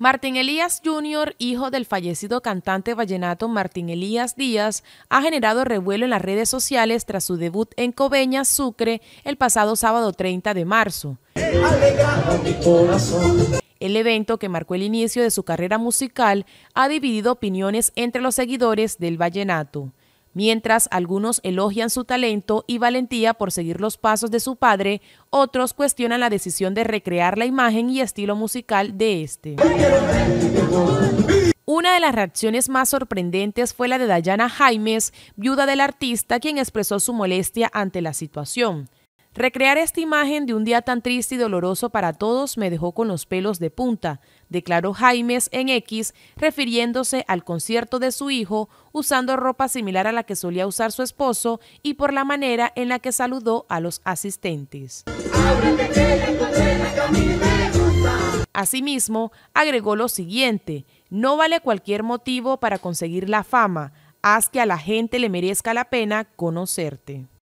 Martín Elías Jr., hijo del fallecido cantante vallenato Martín Elías Díaz, ha generado revuelo en las redes sociales tras su debut en Cobeña, Sucre, el pasado sábado 30 de marzo. El evento que marcó el inicio de su carrera musical ha dividido opiniones entre los seguidores del vallenato. Mientras algunos elogian su talento y valentía por seguir los pasos de su padre, otros cuestionan la decisión de recrear la imagen y estilo musical de este. Una de las reacciones más sorprendentes fue la de Dayana Jaimes, viuda del artista, quien expresó su molestia ante la situación. Recrear esta imagen de un día tan triste y doloroso para todos me dejó con los pelos de punta, declaró Jaimes en X, refiriéndose al concierto de su hijo, usando ropa similar a la que solía usar su esposo y por la manera en la que saludó a los asistentes. Asimismo, agregó lo siguiente, no vale cualquier motivo para conseguir la fama, haz que a la gente le merezca la pena conocerte.